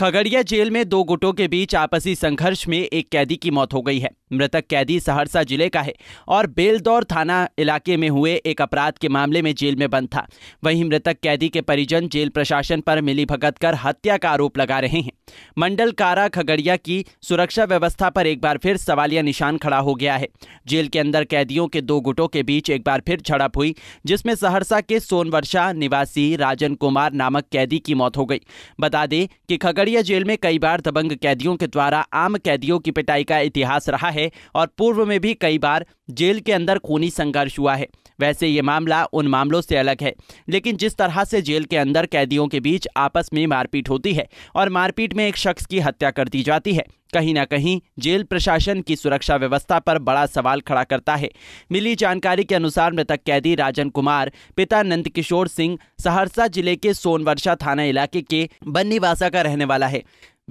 Khagaria jail में दो गुटों के बीच आपसी संघर्ष में एक कैदी की मौत हो गई है मृतक कैदी सहरसा जिले का है और बेलदौर थाना इलाके में हुए एक अपराध के मामले में जेल में बंद था वहीं मृतक कैदी के परिजन जेल प्रशासन पर मिली भगत कर हत्या का आरोप लगा रहे हैं मंडल कारा खगड़िया की सुरक्षा व्यवस्था पर एक बार फिर सवालिया निशान खड़ा हो गया है जेल के अंदर कैदियों के दो गुटों के बीच एक बार फिर झड़प हुई जिसमें सहरसा के सोनवर्षा निवासी राजन कुमार नामक कैदी की मौत हो गई बता दें कि खगड़िया जेल में कई बार दबंग कैदियों के द्वारा आम कैदियों की पिटाई का इतिहास रहा है और पूर्व में भी कई बार जेल के अंदर खूनी संघर्ष हुआ है वैसे ये मामला उन मामलों से अलग है लेकिन जिस तरह से जेल के अंदर कैदियों के बीच आपस में मारपीट होती है और मारपीट में एक शख्स की हत्या कर दी जाती है कहीं ना कहीं जेल प्रशासन की सुरक्षा व्यवस्था पर बड़ा सवाल खड़ा करता है मिली जानकारी के अनुसार मृतक कैदी राजन कुमार पिता नंद किशोर सिंह सहरसा जिले के सोनवर्षा थाना इलाके के बन्नीवासा का रहने वाला है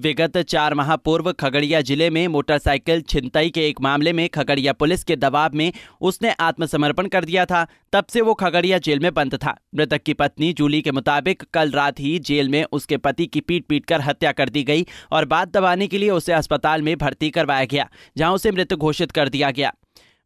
विगत चार माह पूर्व खगड़िया जिले में मोटरसाइकिल छिनतई के एक मामले में खगड़िया पुलिस के दबाव में उसने आत्मसमर्पण कर दिया था तब से वो खगड़िया जेल में बंद था मृतक की पत्नी जूली के मुताबिक कल रात ही जेल में उसके पति की पीट पीट कर हत्या कर दी गई और बात दबाने के लिए उसे अस्पताल में भर्ती करवाया गया जहां उसे मृत घोषित कर दिया गया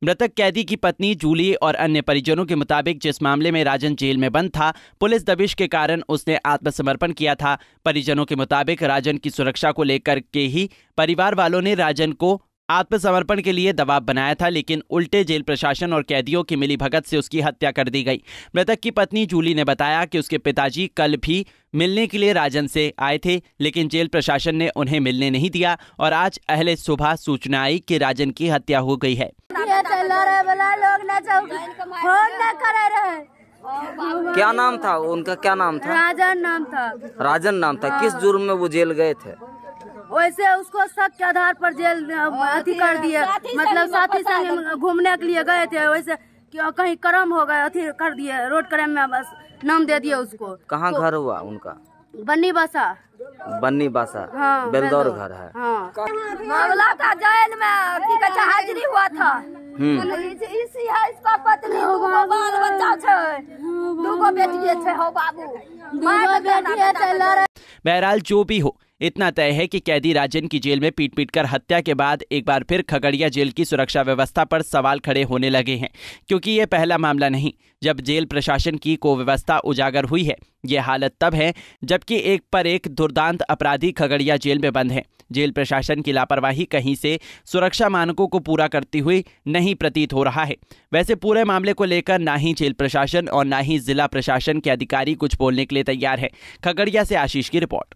मृतक कैदी की पत्नी जूली और अन्य परिजनों के मुताबिक जिस मामले में राजन जेल में बंद था पुलिस दबिश के कारण उसने आत्मसमर्पण किया था परिजनों के मुताबिक राजन की सुरक्षा को लेकर के ही परिवार वालों ने राजन को आत्मसमर्पण के लिए दबाव बनाया था लेकिन उल्टे जेल प्रशासन और कैदियों की मिली भगत से उसकी हत्या कर दी गई मृतक की पत्नी जूली ने बताया कि उसके पिताजी कल भी मिलने के लिए राजन से आए थे लेकिन जेल प्रशासन ने उन्हें मिलने नहीं दिया और आज अहले सुबह सूचना आई कि राजन की हत्या हो गई है क्या नाम था उनका क्या नाम था राजन नाम था राजन नाम था किस हाँ। जुर्म में वो जेल गए थे वैसे उसको शक के आधार पर जेल हाँ, अथी कर दिए मतलब साथी साथ घूमने के लिए गए थे वैसे क्यों कहीं क्रम हो गए अथी कर दिए रोड क्रम में बस नाम दे दिए उसको कहाँ तो घर हुआ उनका बन्नी बासा बन्नी बासा हाँ, बेलदौर घर है हाँ। मामला था जेल में हाजिरी हुआ था हम्म। पत्नी बाल बच्चा बहरहाल जो भी हो इतना तय है कि कैदी राजन की जेल में पीट पीट कर हत्या के बाद एक बार फिर खगड़िया जेल की सुरक्षा व्यवस्था पर सवाल खड़े होने लगे हैं क्योंकि ये पहला मामला नहीं जब जेल प्रशासन की व्यवस्था उजागर हुई है ये हालत तब है जबकि एक पर एक दुर्दांत अपराधी खगड़िया जेल में बंद है जेल प्रशासन की लापरवाही कहीं से सुरक्षा मानकों को पूरा करती हुई नहीं प्रतीत हो रहा है वैसे पूरे मामले को लेकर ना ही जेल प्रशासन और ना ही जिला प्रशासन के अधिकारी कुछ बोलने के लिए तैयार है खगड़िया से आशीष की रिपोर्ट